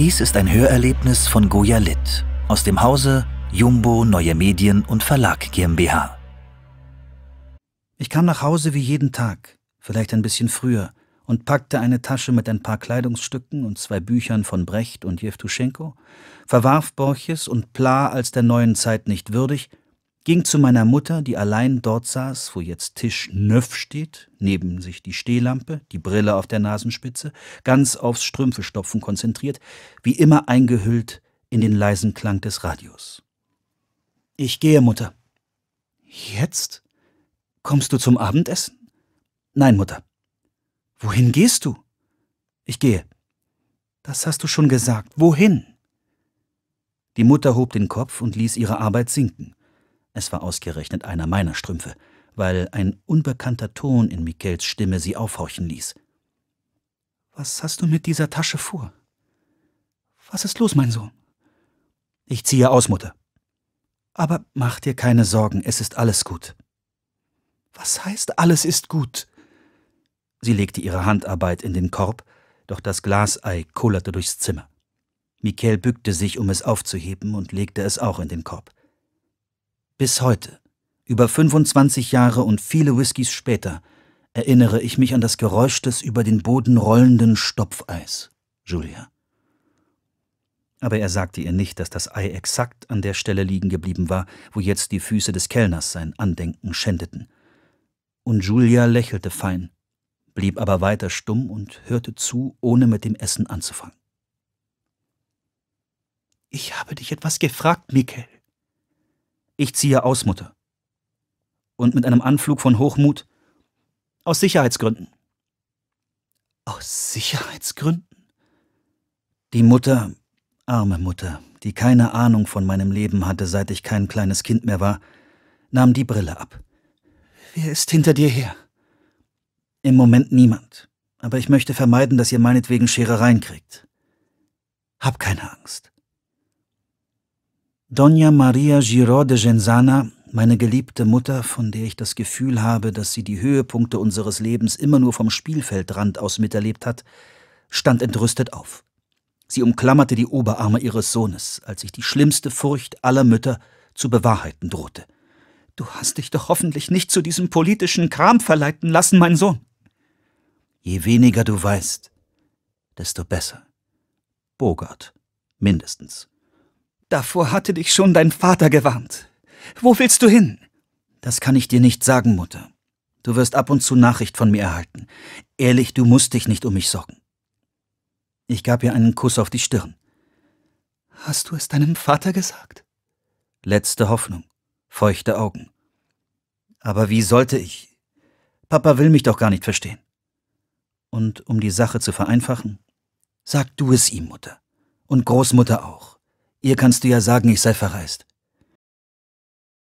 Dies ist ein Hörerlebnis von Goya Litt aus dem Hause Jumbo Neue Medien und Verlag GmbH. Ich kam nach Hause wie jeden Tag, vielleicht ein bisschen früher, und packte eine Tasche mit ein paar Kleidungsstücken und zwei Büchern von Brecht und Jewtuschenko, verwarf Borches und Pla als der neuen Zeit nicht würdig ging zu meiner Mutter, die allein dort saß, wo jetzt Tisch neuf steht, neben sich die Stehlampe, die Brille auf der Nasenspitze, ganz aufs Strümpfestopfen konzentriert, wie immer eingehüllt in den leisen Klang des Radios. Ich gehe, Mutter. Jetzt? Kommst du zum Abendessen? Nein, Mutter. Wohin gehst du? Ich gehe. Das hast du schon gesagt. Wohin? Die Mutter hob den Kopf und ließ ihre Arbeit sinken. Es war ausgerechnet einer meiner Strümpfe, weil ein unbekannter Ton in Mikels Stimme sie aufhorchen ließ. Was hast du mit dieser Tasche vor? Was ist los, mein Sohn? Ich ziehe aus, Mutter. Aber mach dir keine Sorgen, es ist alles gut. Was heißt, alles ist gut? Sie legte ihre Handarbeit in den Korb, doch das Glasei kullerte durchs Zimmer. Michael bückte sich, um es aufzuheben, und legte es auch in den Korb. Bis heute, über 25 Jahre und viele Whiskys später, erinnere ich mich an das Geräusch des über den Boden rollenden Stopfeis, Julia. Aber er sagte ihr nicht, dass das Ei exakt an der Stelle liegen geblieben war, wo jetzt die Füße des Kellners sein Andenken schändeten. Und Julia lächelte fein, blieb aber weiter stumm und hörte zu, ohne mit dem Essen anzufangen. Ich habe dich etwas gefragt, Mikkel, ich ziehe aus, Mutter. Und mit einem Anflug von Hochmut. Aus Sicherheitsgründen. Aus Sicherheitsgründen? Die Mutter, arme Mutter, die keine Ahnung von meinem Leben hatte, seit ich kein kleines Kind mehr war, nahm die Brille ab. Wer ist hinter dir her? Im Moment niemand. Aber ich möchte vermeiden, dass ihr meinetwegen Scherereien kriegt. Hab keine Angst. Dona Maria Giraud de Genzana, meine geliebte Mutter, von der ich das Gefühl habe, dass sie die Höhepunkte unseres Lebens immer nur vom Spielfeldrand aus miterlebt hat, stand entrüstet auf. Sie umklammerte die Oberarme ihres Sohnes, als sich die schlimmste Furcht aller Mütter zu bewahrheiten drohte. Du hast dich doch hoffentlich nicht zu diesem politischen Kram verleiten lassen, mein Sohn. Je weniger du weißt, desto besser. Bogart, mindestens. Davor hatte dich schon dein Vater gewarnt. Wo willst du hin? Das kann ich dir nicht sagen, Mutter. Du wirst ab und zu Nachricht von mir erhalten. Ehrlich, du musst dich nicht um mich sorgen. Ich gab ihr einen Kuss auf die Stirn. Hast du es deinem Vater gesagt? Letzte Hoffnung, feuchte Augen. Aber wie sollte ich? Papa will mich doch gar nicht verstehen. Und um die Sache zu vereinfachen, sag du es ihm, Mutter. Und Großmutter auch. Ihr kannst du ja sagen, ich sei verreist.